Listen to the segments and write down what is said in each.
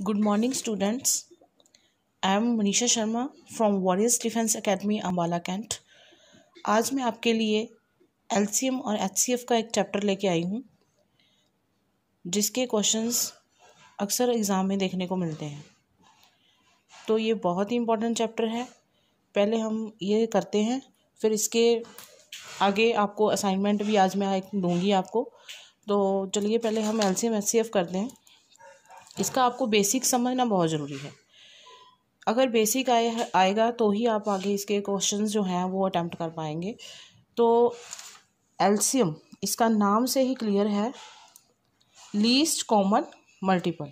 good morning students I am Manisha Sharma from warriors defence Academy, Ambala cantt आज मैं आपके लिए एल और एच का एक चैप्टर लेके आई हूँ जिसके क्वेश्चंस अक्सर एग्ज़ाम में देखने को मिलते हैं तो ये बहुत ही इम्पोर्टेंट चैप्टर है पहले हम ये करते हैं फिर इसके आगे आपको असाइनमेंट भी आज मैं दूँगी आपको तो चलिए पहले हम एल सी करते हैं इसका आपको बेसिक समझना बहुत ज़रूरी है अगर बेसिक आए आएगा तो ही आप आगे इसके क्वेश्चंस जो हैं वो अटैम्प्ट कर पाएंगे तो एल्शियम इसका नाम से ही क्लियर है लीस्ट कॉमन मल्टीपल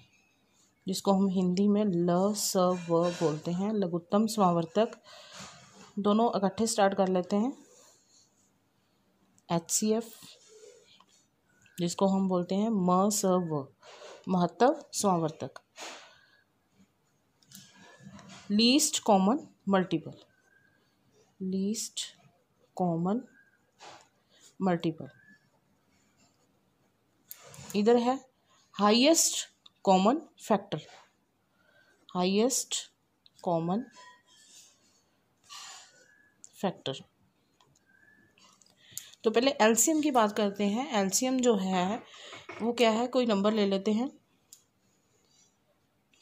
जिसको हम हिंदी में ल स व बोलते हैं लघुत्तम समावर्तक दोनों इकट्ठे स्टार्ट कर लेते हैं एच सी एफ जिसको हम बोलते हैं म स व महत्व स्वावर्तक least common multiple least common multiple इधर है highest common factor highest common factor तो पहले एलसीएम की बात करते हैं एलसीएम जो है वो क्या है कोई नंबर ले लेते हैं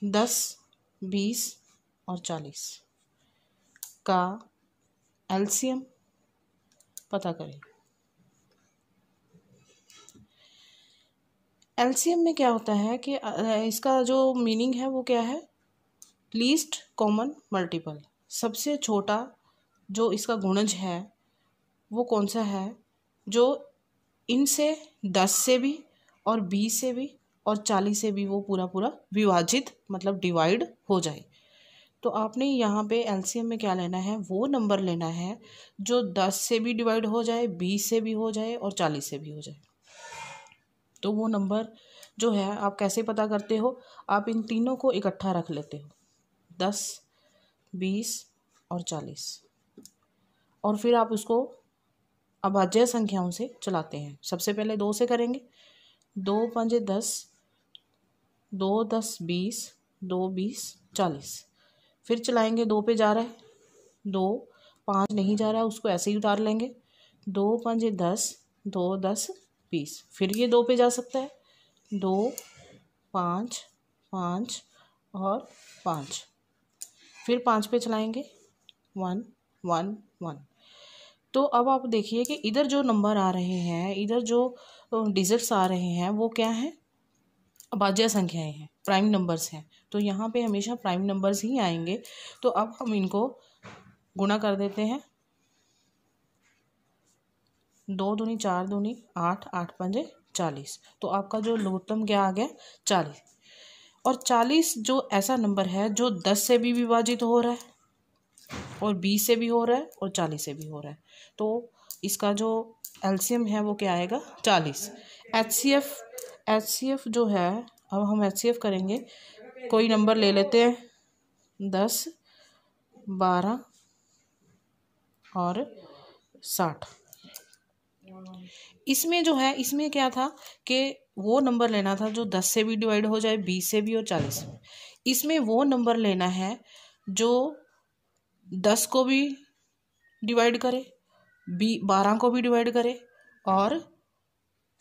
दस बीस और चालीस का एल्सियम पता करें एल्सियम में क्या होता है कि इसका जो मीनिंग है वो क्या है लीस्ट कॉमन मल्टीपल सबसे छोटा जो इसका गुणज है वो कौन सा है जो इनसे दस से भी और बीस से भी और चालीस से भी वो पूरा पूरा विभाजित मतलब डिवाइड हो जाए तो आपने यहाँ पे एल में क्या लेना है वो नंबर लेना है जो दस से भी डिवाइड हो जाए बीस से भी हो जाए और चालीस से भी हो जाए तो वो नंबर जो है आप कैसे पता करते हो आप इन तीनों को इकट्ठा रख लेते हो दस बीस और चालीस और फिर आप उसको अभाज्य संख्याओं से चलाते हैं सबसे पहले दो से करेंगे दो पाँच दस दो दस बीस दो बीस चालीस फिर चलाएंगे दो पे जा रहा है दो पाँच नहीं जा रहा है उसको ऐसे ही उतार लेंगे दो पाँच दस दो दस बीस फिर ये दो पे जा सकता है दो पाँच पाँच और पाँच फिर पाँच पे चलाएंगे वन वन वन तो अब आप देखिए कि इधर जो नंबर आ रहे हैं इधर जो डिजिट्स आ रहे हैं वो क्या हैं अभाज्य संख्याएं हैं प्राइम नंबर्स हैं तो यहाँ पे हमेशा प्राइम नंबर्स ही आएंगे तो अब हम इनको गुणा कर देते हैं दो दूनी चार दूनी आठ आठ पंजे चालीस तो आपका जो लघुत्तम क्या आ गया चालीस और चालीस जो ऐसा नंबर है जो दस से भी विभाजित हो रहा है और बीस से भी हो रहा है और चालीस से भी हो रहा है तो इसका जो एल्शियम है वो क्या आएगा चालीस एच सी एफ एच जो है अब हम एच करेंगे कोई नंबर ले लेते हैं दस बारह और साठ इसमें जो है इसमें क्या था कि वो नंबर लेना था जो दस से भी डिवाइड हो जाए बीस से भी और चालीस में इसमें वो नंबर लेना है जो दस को भी डिवाइड करे बी बारह को भी डिवाइड करे और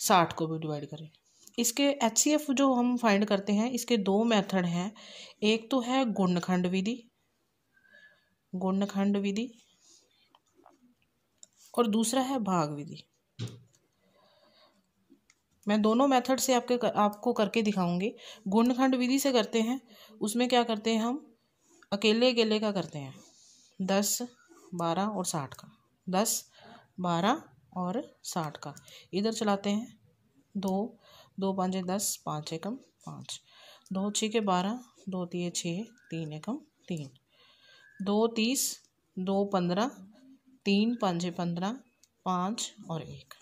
साठ को भी डिवाइड करें इसके एच सी एफ़ जो हम फाइंड करते हैं इसके दो मेथड हैं एक तो है गुणखंड विधि गुणखंड विधि और दूसरा है भाग विधि मैं दोनों मेथड से आपके कर, आपको करके दिखाऊंगी गुणखंड विधि से करते हैं उसमें क्या करते हैं हम अकेले अकेले का करते हैं दस बारह और साठ का दस बारह और साठ का इधर चलाते हैं दो दो पाँचे दस पाँच एकम पाँच दो छः के बारह दो तीन छः तीन एकम तीन दो तीस दो पंद्रह तीन पाँचे पंद्रह पाँच और एक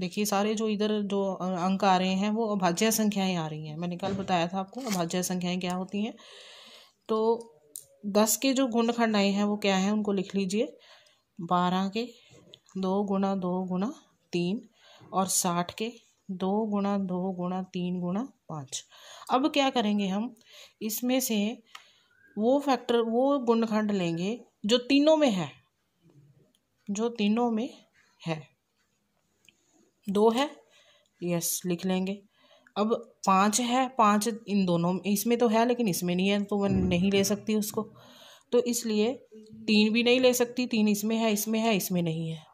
देखिए सारे जो इधर जो अंक आ रहे हैं वो अभाज्य संख्याएं आ रही हैं मैंने कल बताया था आपको अभाज्य संख्याएं क्या होती हैं तो दस के जो गुणखंड आए हैं वो क्या हैं उनको लिख लीजिए बारह के दो गुणा दो गुना तीन और साठ के दो गुणा दो गुणा तीन गुणा पाँच अब क्या करेंगे हम इसमें से वो फैक्टर वो गुणखंड लेंगे जो तीनों में है जो तीनों में है दो है यस लिख लेंगे अब पाँच है पाँच इन दोनों में इसमें तो है लेकिन इसमें नहीं है तो मैं नहीं ले सकती उसको तो इसलिए तीन भी नहीं ले सकती तीन इसमें है इसमें है इसमें नहीं है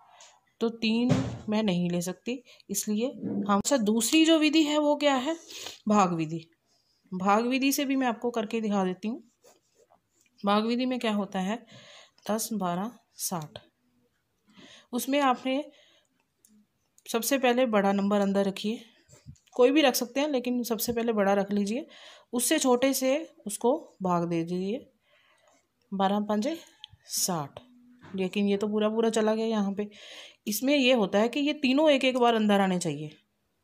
तो तीन मैं नहीं ले सकती इसलिए हम सर अच्छा दूसरी जो विधि है वो क्या है भाग विधि भाग विधि से भी मैं आपको करके दिखा देती हूँ भाग विधि में क्या होता है दस बारह साठ उसमें आपने सबसे पहले बड़ा नंबर अंदर रखिए कोई भी रख सकते हैं लेकिन सबसे पहले बड़ा रख लीजिए उससे छोटे से उसको भाग दे दीजिए बारह पाँच साठ लेकिन ये तो पूरा पूरा चला गया यहाँ पे इसमें यह होता है कि ये तीनों एक एक बार अंदर आने चाहिए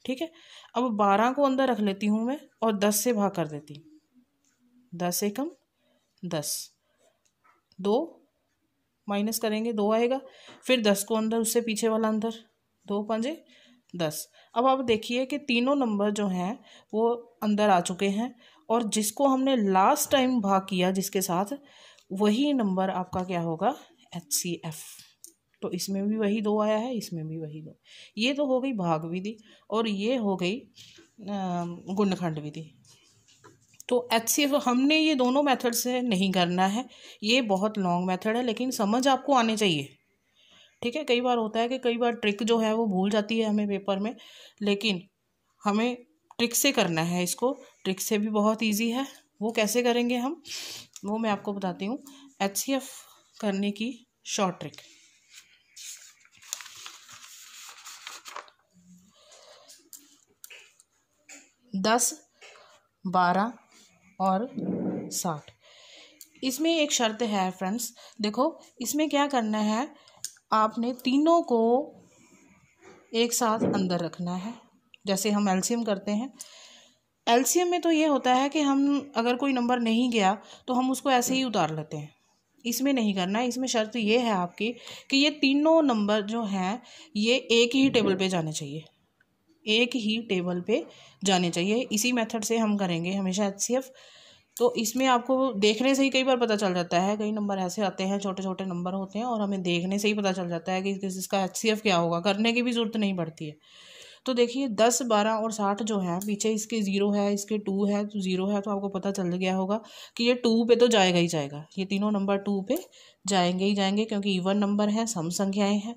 ठीक है अब बारह को अंदर रख लेती हूँ मैं और दस से भाग कर देती दस एकम दस दो माइनस करेंगे दो आएगा फिर दस को अंदर उससे पीछे वाला अंदर दो पंजे दस अब आप देखिए कि तीनों नंबर जो हैं वो अंदर आ चुके हैं और जिसको हमने लास्ट टाइम भाग किया जिसके साथ वही नंबर आपका क्या होगा एच सी एफ़ तो इसमें भी वही दो आया है इसमें भी वही दो ये तो हो गई भाग विधि और ये हो गई गुणखंड विधि तो एच सी एफ हमने ये दोनों मेथड से नहीं करना है ये बहुत लॉन्ग मेथड है लेकिन समझ आपको आने चाहिए ठीक है कई बार होता है कि कई बार ट्रिक जो है वो भूल जाती है हमें पेपर में लेकिन हमें ट्रिक से करना है इसको ट्रिक से भी बहुत ईजी है वो कैसे करेंगे हम वो मैं आपको बताती हूँ एच सी एफ करने की शॉर्ट ट्रिक दस बारह और साठ इसमें एक शर्त है फ्रेंड्स देखो इसमें क्या करना है आपने तीनों को एक साथ अंदर रखना है जैसे हम एल्सीयम करते हैं एल्सीयम में तो ये होता है कि हम अगर कोई नंबर नहीं गया तो हम उसको ऐसे ही उतार लेते हैं इसमें नहीं करना है इसमें शर्त ये है आपकी कि ये तीनों नंबर जो हैं ये एक ही टेबल पे जाने चाहिए एक ही टेबल पे जाने चाहिए इसी मेथड से हम करेंगे हमेशा एच तो इसमें आपको देखने से ही कई बार पता चल जाता है कई नंबर ऐसे आते हैं छोटे छोटे नंबर होते हैं और हमें देखने से ही पता चल जाता है कि इसका एच क्या होगा करने की भी ज़रूरत नहीं पड़ती है तो देखिए दस बारह और साठ जो है पीछे इसके ज़ीरो है इसके टू है तो ज़ीरो है तो आपको पता चल गया होगा कि ये टू पे तो जाएगा ही जाएगा ये तीनों नंबर टू पे जाएंगे ही जाएंगे क्योंकि इवन नंबर है सम संख्याएं हैं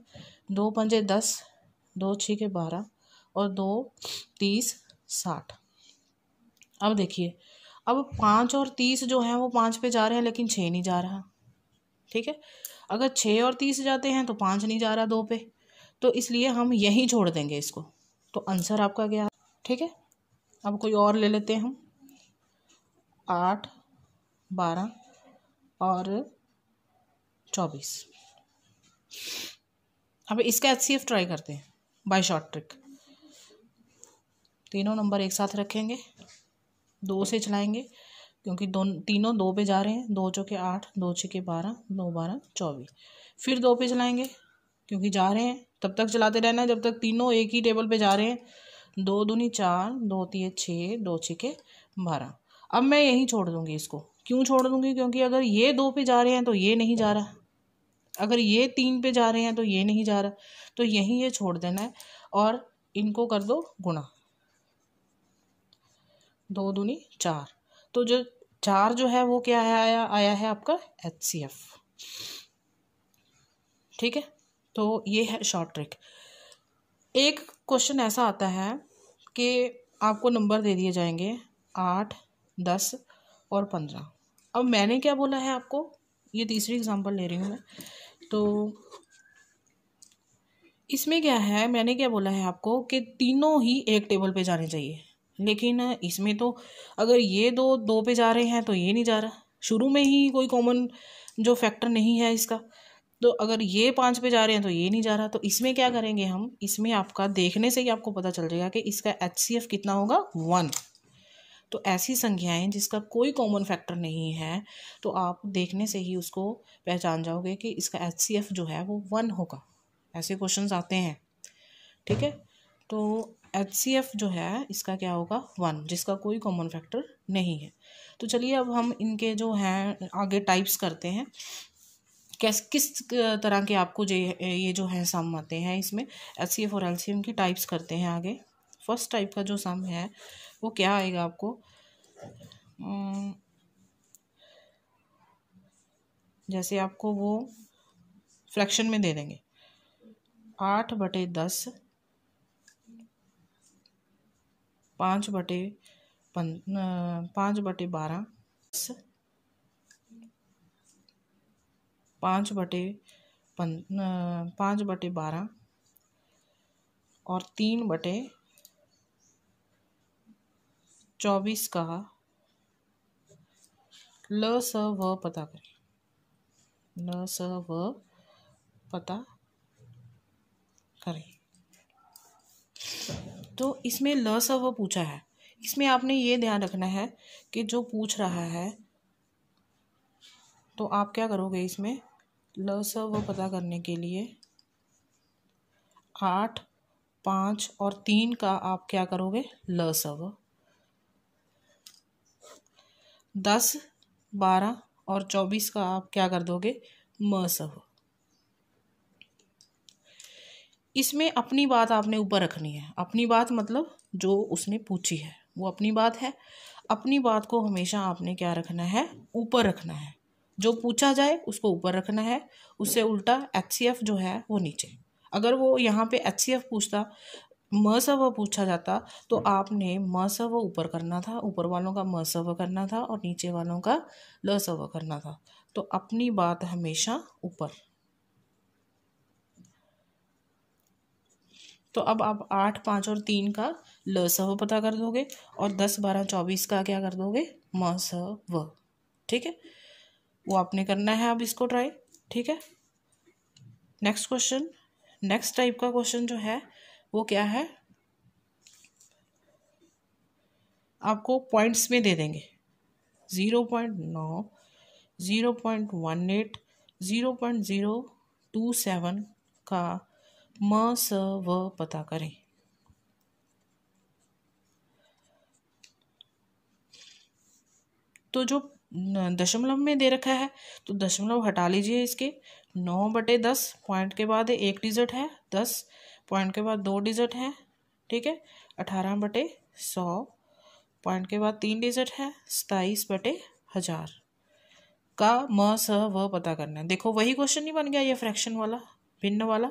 दो पंजे दस दो छः के बारह और दो तीस साठ अब देखिए अब पाँच और तीस जो हैं वो पाँच पे जा रहे हैं लेकिन छः नहीं जा रहा ठीक है अगर छः और तीस जाते हैं तो पाँच नहीं जा रहा दो पे तो इसलिए हम यहीं छोड़ देंगे इसको तो आंसर आपका क्या ठीक है अब कोई और ले लेते हैं हम आठ बारह और चौबीस अब इसका एच ट्राई करते हैं बाय शॉर्ट ट्रिक तीनों नंबर एक साथ रखेंगे दो से चलाएंगे क्योंकि दो तीनों दो पे जा रहे हैं दो चौके आठ दो छके बारह दो बारह चौबीस फिर दो पे चलाएंगे क्योंकि जा रहे हैं तब तक चलाते रहना है जब तक तीनों एक ही टेबल पे जा रहे हैं दो दूनी चार दो तीन छः दो छके बारह अब मैं यहीं छोड़ दूँगी इसको क्यों छोड़ दूँगी क्योंकि अगर ये दो पे जा रहे हैं तो ये नहीं जा रहा अगर ये तीन पे जा रहे हैं तो ये नहीं जा रहा तो यहीं ये छोड़ देना है और इनको कर दो गुणा दो दूनी चार तो जो चार जो है वो क्या है आया आया है आपका एच सी एफ ठीक है तो ये है शॉर्ट ट्रिक एक क्वेश्चन ऐसा आता है कि आपको नंबर दे दिए जाएंगे आठ दस और पंद्रह अब मैंने क्या बोला है आपको ये तीसरी एग्जांपल ले रही हूँ मैं तो इसमें क्या है मैंने क्या बोला है आपको कि तीनों ही एक टेबल पे जाने चाहिए लेकिन इसमें तो अगर ये दो दो पे जा रहे हैं तो ये नहीं जा रहा शुरू में ही कोई कॉमन जो फैक्टर नहीं है इसका तो अगर ये पाँच पे जा रहे हैं तो ये नहीं जा रहा तो इसमें क्या करेंगे हम इसमें आपका देखने से ही आपको पता चल जाएगा कि इसका एच कितना होगा वन तो ऐसी संख्याएं जिसका कोई कॉमन फैक्टर नहीं है तो आप देखने से ही उसको पहचान जाओगे कि इसका एच जो है वो वन होगा ऐसे क्वेश्चन आते हैं ठीक है तो एच सी एफ जो है इसका क्या होगा वन जिसका कोई कॉमन फैक्टर नहीं है तो चलिए अब हम इनके जो हैं आगे टाइप्स करते हैं कैस किस तरह के आपको जो ये जो है सम आते हैं इसमें एच सी एफ और एल सी एम की टाइप्स करते हैं आगे फर्स्ट टाइप का जो सम है वो क्या आएगा आपको hmm, जैसे आपको वो फ्रैक्शन में दे देंगे आठ बटे दस पाँच बटे पन पाँच बटे बारह प्लस पाँच बटे पन पाँच बटे बारह और तीन बटे चौबीस का ल स व पता करें ल स व पता करें तो इसमें ल स व पूछा है इसमें आपने ये ध्यान रखना है कि जो पूछ रहा है तो आप क्या करोगे इसमें ल स व पता करने के लिए आठ पाँच और तीन का आप क्या करोगे ल सव दस बारह और चौबीस का आप क्या कर दोगे म सव इसमें अपनी बात आपने ऊपर रखनी है अपनी बात मतलब जो उसने पूछी है वो अपनी बात है अपनी बात को हमेशा आपने क्या रखना है ऊपर रखना है जो पूछा जाए उसको ऊपर रखना है उससे उल्टा एच सी एफ जो है वो नीचे अगर वो यहाँ पे एच सी एफ पूछता मसव पूछा जाता तो आपने मसव ऊपर करना था ऊपर वालों का मसव करना था और नीचे वालों का लसव करना था तो अपनी बात हमेशा ऊपर तो अब आप आठ पाँच और तीन का सव पता कर दोगे और दस बारह चौबीस का क्या कर दोगे व ठीक है वो आपने करना है अब इसको ट्राई ठीक है नेक्स्ट क्वेश्चन नेक्स्ट टाइप का क्वेश्चन जो है वो क्या है आपको पॉइंट्स में दे देंगे ज़ीरो पॉइंट नौ zero point one eight zero point zero two seven का म स व पता करें तो जो दशमलव में दे रखा है तो दशमलव हटा लीजिए इसके नौ बटे दस पॉइंट के बाद एक डिजिट है दस पॉइंट के बाद दो डिजिट है ठीक है अठारह बटे सौ पॉइंट के बाद तीन डिजिट है सताईस बटे हजार का म स व पता करना है देखो वही क्वेश्चन ही बन गया ये फ्रैक्शन वाला भिन्न वाला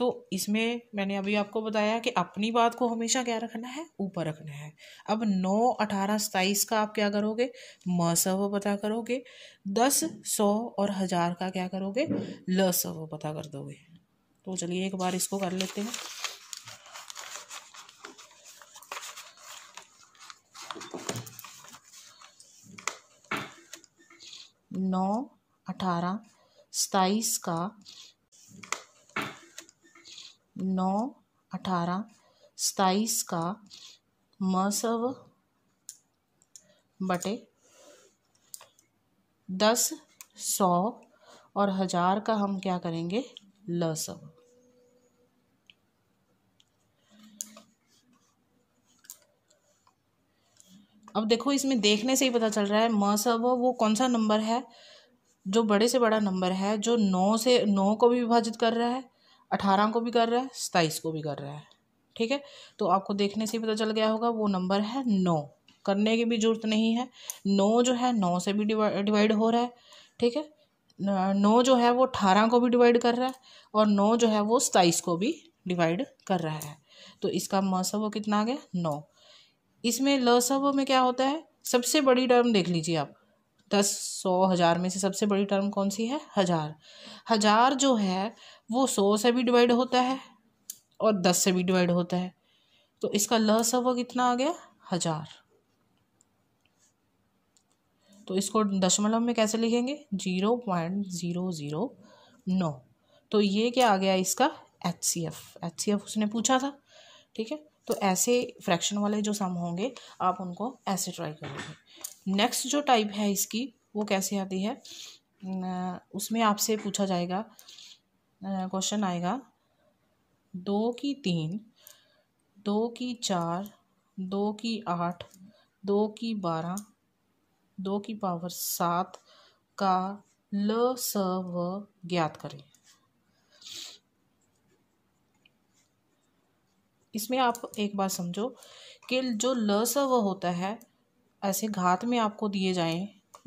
तो इसमें मैंने अभी आपको बताया कि अपनी बात को हमेशा क्या रखना है ऊपर रखना है अब नौ अठारह सताईस का आप क्या करोगे मसव पता करोगे दस सौ और हज़ार का क्या करोगे लसव पता कर दोगे तो चलिए एक बार इसको कर लेते हैं नौ अठारह सताईस का नौ अठारह सताईस का मसव बटे दस सौ और हज़ार का हम क्या करेंगे लसव अब देखो इसमें देखने से ही पता चल रहा है मसव वो कौन सा नंबर है जो बड़े से बड़ा नंबर है जो नौ से नौ को भी विभाजित कर रहा है अठारह को भी कर रहा है सताईस को भी कर रहा है ठीक है तो आपको देखने से पता चल गया होगा वो नंबर है नौ करने की भी जरूरत नहीं है नौ जो है नौ से भी डिवाइड हो रहा है ठीक है नौ जो है वो अठारह को भी डिवाइड कर रहा है और नौ जो है वो सताईस को भी डिवाइड कर रहा है तो इसका मसव कितना आ गया नौ इसमें लसव में क्या होता है सबसे बड़ी टर्म देख लीजिए आप दस सौ हज़ार में से सबसे बड़ी टर्म कौन सी है हज़ार हज़ार जो है वो सौ से भी डिवाइड होता है और दस से भी डिवाइड होता है तो इसका ल कितना आ गया हज़ार तो इसको दशमलव में कैसे लिखेंगे जीरो पॉइंट ज़ीरो ज़ीरो नौ तो ये क्या आ गया इसका H C F H C F उसने पूछा था ठीक है तो ऐसे फ्रैक्शन वाले जो सम होंगे आप उनको ऐसे ट्राई करेंगे नेक्स्ट जो टाइप है इसकी वो कैसे आती है उसमें आपसे पूछा जाएगा क्वेश्चन आएगा दो की तीन दो की चार दो की आठ दो की बारह दो की पावर सात का ल स व ज्ञात करें इसमें आप एक बार समझो कि जो ल स व होता है ऐसे घात में आपको दिए जाए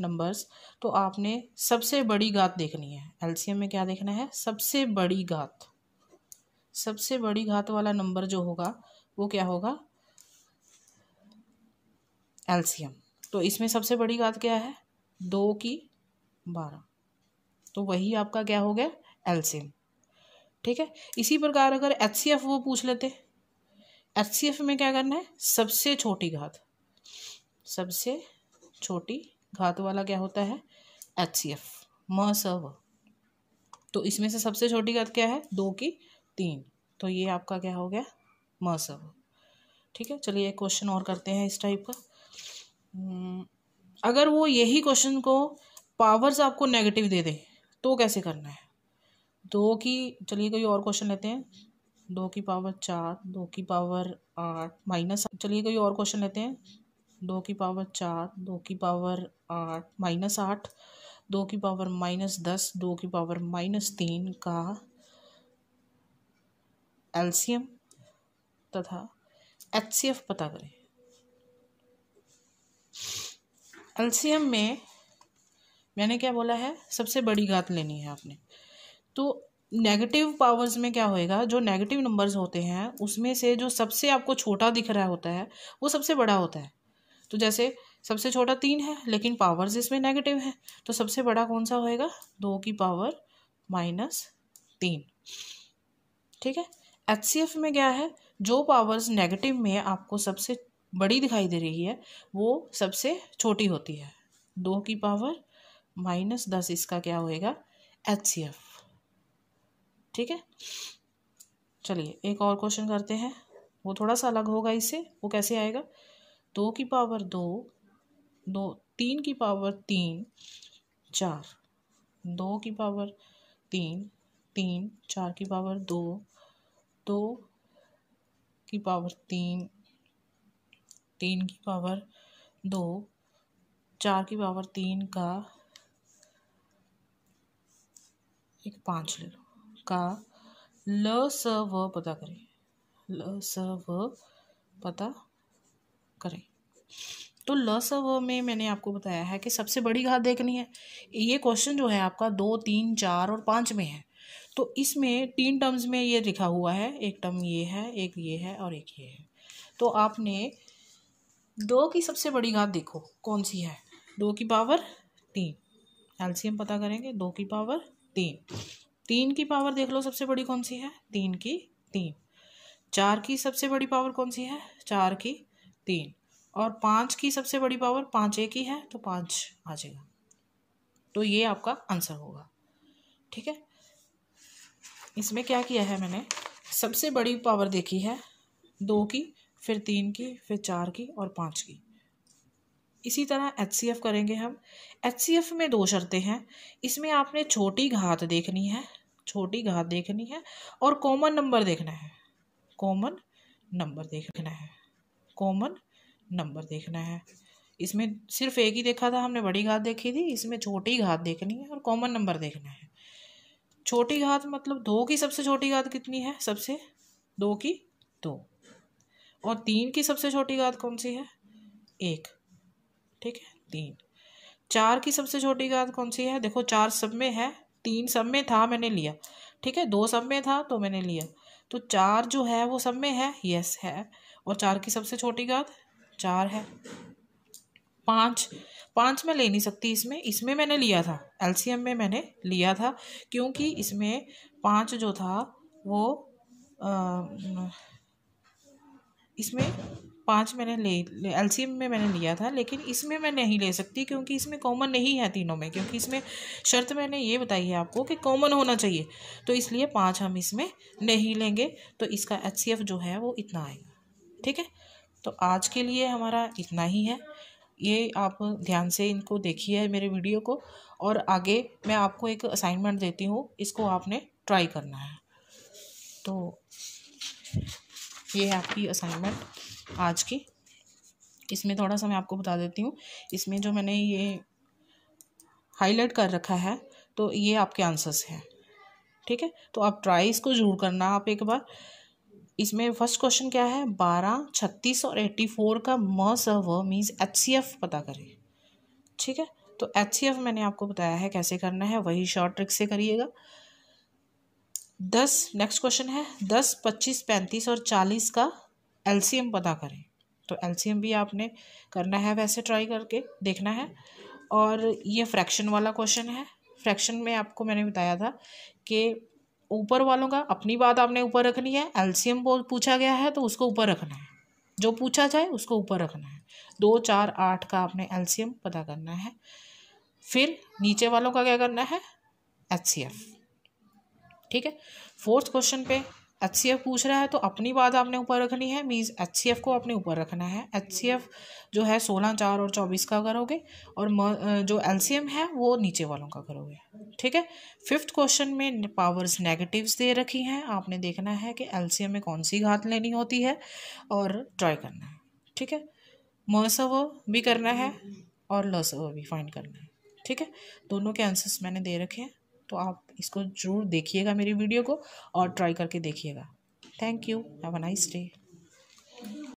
नंबर्स तो आपने सबसे बड़ी घात देखनी है एलसीएम में क्या देखना है सबसे बड़ी घात सबसे बड़ी घात वाला नंबर जो होगा वो क्या होगा एलसीएम तो इसमें सबसे बड़ी घात क्या है दो की बारह तो वही आपका क्या हो गया एलसीएम ठीक है इसी प्रकार अगर एच वो पूछ लेते एच में क्या करना है सबसे छोटी घात सबसे छोटी घात वाला क्या होता है एच सी एफ म तो इसमें से सबसे छोटी घात क्या है दो की तीन तो ये आपका क्या हो गया म ठीक है चलिए एक क्वेश्चन और करते हैं इस टाइप का हम्म, अगर वो यही क्वेश्चन को पावर्स आपको नेगेटिव दे दें तो कैसे करना है दो की चलिए कोई और क्वेश्चन लेते हैं दो की पावर चार दो की पावर आठ माइनस चलिए कोई और क्वेश्चन लेते हैं दो की पावर चार दो की पावर आठ माइनस आठ दो की पावर माइनस दस दो की पावर माइनस तीन का एलसीएम तथा एच सी एफ पता करें एल्शियम में मैंने क्या बोला है सबसे बड़ी घात लेनी है आपने तो नेगेटिव पावर्स में क्या होएगा जो नेगेटिव नंबर्स होते हैं उसमें से जो सबसे आपको छोटा दिख रहा होता है वो सबसे बड़ा होता है तो जैसे सबसे छोटा तीन है लेकिन पावर्स इसमें नेगेटिव है तो सबसे बड़ा कौन सा होएगा दो की पावर माइनस तीन ठीक है एच सी एफ में क्या है जो पावर्स नेगेटिव में आपको सबसे बड़ी दिखाई दे रही है वो सबसे छोटी होती है दो की पावर माइनस दस इसका क्या होएगा एच सी एफ ठीक है चलिए एक और क्वेश्चन करते हैं वो थोड़ा सा अलग होगा इससे वो कैसे आएगा दो की पावर दो दो तीन की पावर तीन चार दो की पावर तीन तीन चार की पावर दो दो की पावर तीन तीन की पावर दो चार की पावर तीन का एक पाँच ले लो का ल स व पता करें ल स व पता करें तो ल में मैंने आपको बताया है कि सबसे बड़ी घात देखनी है ये क्वेश्चन जो है आपका दो तीन चार और पाँच में है तो इसमें तीन टर्म्स में ये लिखा हुआ है एक टर्म ये है एक ये है और एक ये है तो आपने दो की सबसे बड़ी घात देखो कौन सी है दो की पावर तीन एल्सीयम पता करेंगे दो की पावर तीन तीन की पावर देख लो सबसे बड़ी कौन सी है तीन की तीन चार की सबसे बड़ी पावर कौन सी है चार की तीन और पाँच की सबसे बड़ी पावर पाँच एक ही है तो पाँच आ जाएगा तो ये आपका आंसर होगा ठीक है इसमें क्या किया है मैंने सबसे बड़ी पावर देखी है दो की फिर तीन की फिर चार की और पाँच की इसी तरह एच सी एफ करेंगे हम एच सी एफ में दो शर्तें हैं इसमें आपने छोटी घात देखनी है छोटी घात देखनी है और कॉमन नंबर देखना है कॉमन नंबर देखना है कॉमन नंबर देखना है इसमें सिर्फ एक ही देखा था हमने बड़ी घात देखी थी इसमें छोटी घात देखनी है और कॉमन नंबर देखना है छोटी घात मतलब दो की सबसे छोटी घात कितनी है सबसे दो की दो और तीन की सबसे छोटी घात कौन सी है एक ठीक है तीन चार की सबसे छोटी घात कौन सी है देखो चार सब में है तीन सब में था मैंने लिया ठीक है दो सब में था तो मैंने लिया तो चार जो है वो सब में है यस है और चार की सबसे छोटी घात चार है पाँच पाँच मैं ले नहीं सकती इसमें इसमें मैंने लिया था एलसीएम में मैंने लिया था क्योंकि इसमें पाँच जो था वो आ, इसमें पाँच मैंने ले एल सी में मैंने लिया था लेकिन इसमें मैं नहीं ले सकती क्योंकि इसमें कॉमन नहीं है तीनों में क्योंकि इसमें शर्त मैंने ये बताई है आपको कि कॉमन होना चाहिए तो इसलिए पाँच हम इसमें नहीं लेंगे तो इसका एच जो है वो इतना आएगा ठीक है तो आज के लिए हमारा इतना ही है ये आप ध्यान से इनको देखिए मेरे वीडियो को और आगे मैं आपको एक असाइनमेंट देती हूँ इसको आपने ट्राई करना है तो ये है आपकी असाइनमेंट आज की इसमें थोड़ा सा मैं आपको बता देती हूँ इसमें जो मैंने ये हाईलाइट कर रखा है तो ये आपके आंसर्स हैं ठीक है तो आप ट्राई इसको ज़रूर करना आप एक बार इसमें फर्स्ट क्वेश्चन क्या है बारह छत्तीस और एट्टी फोर का म स व मीन्स एच सी एफ पता करें ठीक है तो एच सी एफ मैंने आपको बताया है कैसे करना है वही शॉर्ट ट्रिक से करिएगा दस नेक्स्ट क्वेश्चन है दस पच्चीस पैंतीस और चालीस का एल सी एम पता करें तो एल सी एम भी आपने करना है वैसे ट्राई करके देखना है और ये फ्रैक्शन वाला क्वेश्चन है फ्रैक्शन में आपको मैंने बताया था कि ऊपर वालों का अपनी बात आपने ऊपर रखनी है एलसीएम पूछा गया है तो उसको ऊपर रखना है जो पूछा जाए उसको ऊपर रखना है दो चार आठ का आपने एल्सियम पता करना है फिर नीचे वालों का क्या करना है एच ठीक है फोर्थ क्वेश्चन पे एच सी एफ पूछ रहा है तो अपनी बात आपने ऊपर रखनी है मीन्स एच सी एफ को अपने ऊपर रखना है एच सी एफ जो है सोलह चार और चौबीस का करोगे और म, जो एल सी एम है वो नीचे वालों का करोगे ठीक है फिफ्थ क्वेश्चन में पावर्स नेगेटिव्स दे रखी हैं आपने देखना है कि एल सी एम में कौन सी घात लेनी होती है और ट्राई करना है ठीक है मसव भी करना है और लसव भी फाइन करना है ठीक है दोनों के आंसर्स मैंने दे रखे हैं तो आप इसको ज़रूर देखिएगा मेरी वीडियो को और ट्राई करके देखिएगा thank you have a nice day